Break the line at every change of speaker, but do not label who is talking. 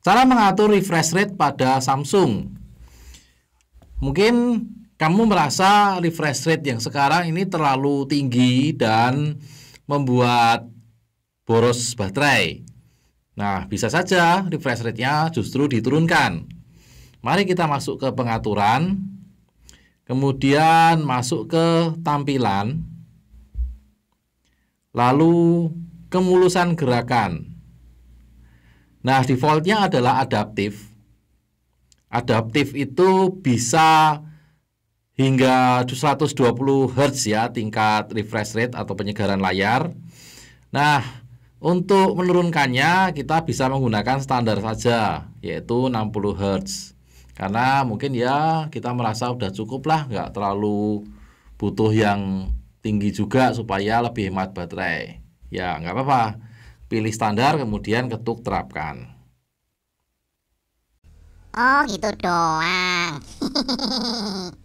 Cara mengatur refresh rate pada Samsung. Mungkin kamu merasa refresh rate yang sekarang ini terlalu tinggi dan membuat boros baterai. Nah, bisa saja refresh rate-nya justru diturunkan. Mari kita masuk ke pengaturan, kemudian masuk ke tampilan, lalu kemulusan gerakan. Nah, defaultnya adalah adaptif. Adaptif itu bisa hingga 120 Hz ya tingkat refresh rate atau penyegaran layar. Nah, untuk menurunkannya kita bisa menggunakan standar saja yaitu 60 Hz. Karena mungkin ya kita merasa sudah cukup lah nggak terlalu butuh yang tinggi juga supaya lebih hemat baterai. Ya nggak apa-apa pilih standar, kemudian ketuk terapkan.
Oh, gitu doang.